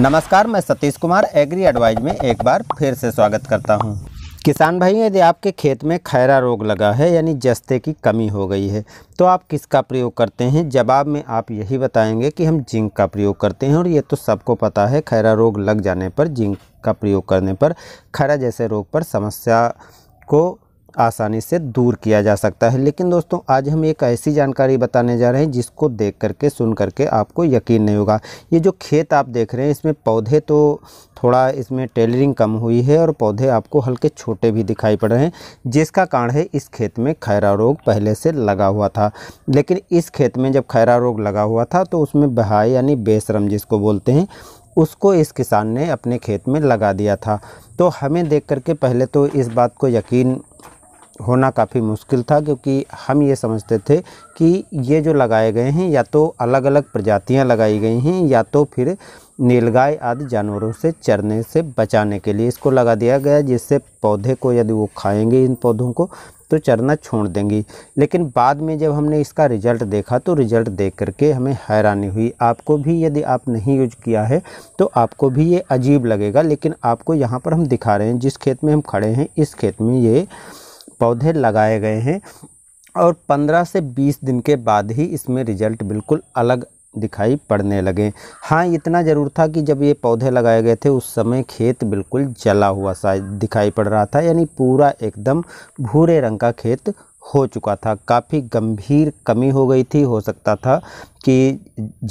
नमस्कार मैं Satish Kumar agree advise में एक बार फिर से स्वागत करता हूं। किसान भाई यदि आपके खेत में खैरा रोग लगा है यानी जस्ते की कमी हो गई है तो आप किसका प्रयोग करते हैं जवाब में आप यही बताएंगे कि हम जिंक का प्रयोग करते हैं और ये तो सबको पता है खैरा रोग लग जाने पर जिंक का प्रयोग करने पर खैरा जैसे रोग पर समस्या को आसानी से दूर किया जा सकता है लेकिन दोस्तों आज हम एक ऐसी जानकारी बताने जा रहे हैं जिसको देख करके सुन करके आपको यकीन नहीं होगा ये जो खेत आप देख रहे हैं इसमें पौधे तो थोड़ा इसमें टेलरिंग कम हुई है और पौधे आपको हल्के छोटे भी दिखाई पड़ रहे हैं जिसका कारण है इस खेत में खैरा रोग पहले से लगा हुआ था लेकिन इस खेत में जब खैरा रोग लगा हुआ था तो उसमें बहाई यानी बेसरम जिसको बोलते हैं उसको इस किसान ने अपने खेत में लगा दिया था तो हमें देख करके पहले तो इस बात को यकीन होना काफ़ी मुश्किल था क्योंकि हम ये समझते थे कि ये जो लगाए गए हैं या तो अलग अलग प्रजातियां लगाई गई हैं या तो फिर नीलगाय आदि जानवरों से चरने से बचाने के लिए इसको लगा दिया गया जिससे पौधे को यदि वो खाएंगे इन पौधों को तो चरना छोड़ देंगी लेकिन बाद में जब हमने इसका रिज़ल्ट देखा तो रिज़ल्ट देख करके हमें हैरानी हुई आपको भी यदि आप नहीं यूज किया है तो आपको भी ये अजीब लगेगा लेकिन आपको यहाँ पर हम दिखा रहे हैं जिस खेत में हम खड़े हैं इस खेत में ये पौधे लगाए गए हैं और 15 से 20 दिन के बाद ही इसमें रिजल्ट बिल्कुल अलग दिखाई पड़ने लगे हाँ इतना ज़रूर था कि जब ये पौधे लगाए गए थे उस समय खेत बिल्कुल जला हुआ सा दिखाई पड़ रहा था यानी पूरा एकदम भूरे रंग का खेत हो चुका था काफ़ी गंभीर कमी हो गई थी हो सकता था कि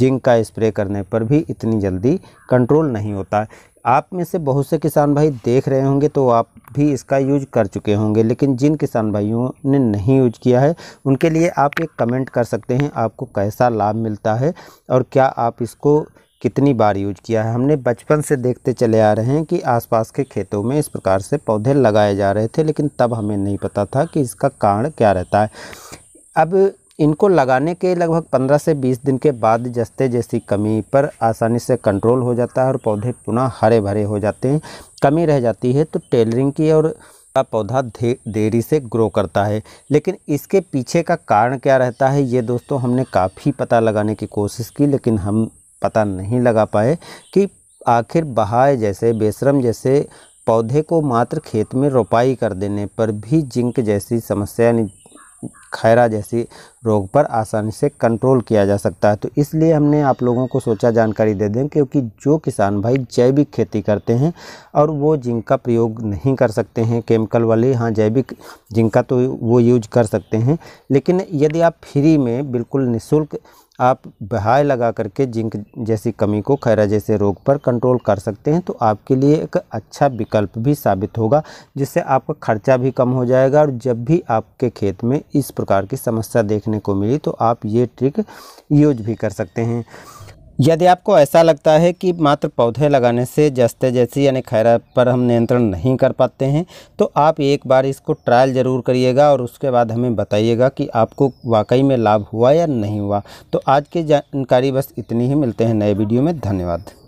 जिंक का स्प्रे करने पर भी इतनी जल्दी कंट्रोल नहीं होता आप में से बहुत से किसान भाई देख रहे होंगे तो आप भी इसका यूज कर चुके होंगे लेकिन जिन किसान भाइयों ने नहीं यूज किया है उनके लिए आप एक कमेंट कर सकते हैं आपको कैसा लाभ मिलता है और क्या आप इसको कितनी बार यूज किया है हमने बचपन से देखते चले आ रहे हैं कि आसपास के खेतों में इस प्रकार से पौधे लगाए जा रहे थे लेकिन तब हमें नहीं पता था कि इसका कारण क्या रहता है अब इनको लगाने के लगभग 15 से 20 दिन के बाद जस्ते जैसी कमी पर आसानी से कंट्रोल हो जाता है और पौधे पुनः हरे भरे हो जाते हैं कमी रह जाती है तो टेलरिंग की और का पौधा दे, देरी से ग्रो करता है लेकिन इसके पीछे का कारण क्या रहता है ये दोस्तों हमने काफ़ी पता लगाने की कोशिश की लेकिन हम पता नहीं लगा पाए कि आखिर बहाए जैसे बेसरम जैसे पौधे को मात्र खेत में रोपाई कर देने पर भी जिंक जैसी समस्या खैरा जैसी रोग पर आसानी से कंट्रोल किया जा सकता है तो इसलिए हमने आप लोगों को सोचा जानकारी दे दें क्योंकि जो किसान भाई जैविक खेती करते हैं और वो जिंक का प्रयोग नहीं कर सकते हैं केमिकल वाले हाँ जैविक जिंक का तो वो यूज कर सकते हैं लेकिन यदि आप फ्री में बिल्कुल निःशुल्क आप बहाय लगा करके जिंक जैसी कमी को खैरा जैसे रोग पर कंट्रोल कर सकते हैं तो आपके लिए एक अच्छा विकल्प भी साबित होगा जिससे आपका खर्चा भी कम हो जाएगा और जब भी आपके खेत में इस प्रकार की समस्या देखने को मिली तो आप ये ट्रिक यूज भी कर सकते हैं यदि आपको ऐसा लगता है कि मात्र पौधे लगाने से जस्ते जैसी यानी खैरा पर हम नियंत्रण नहीं कर पाते हैं तो आप एक बार इसको ट्रायल ज़रूर करिएगा और उसके बाद हमें बताइएगा कि आपको वाकई में लाभ हुआ या नहीं हुआ तो आज की जानकारी बस इतनी ही मिलते हैं नए वीडियो में धन्यवाद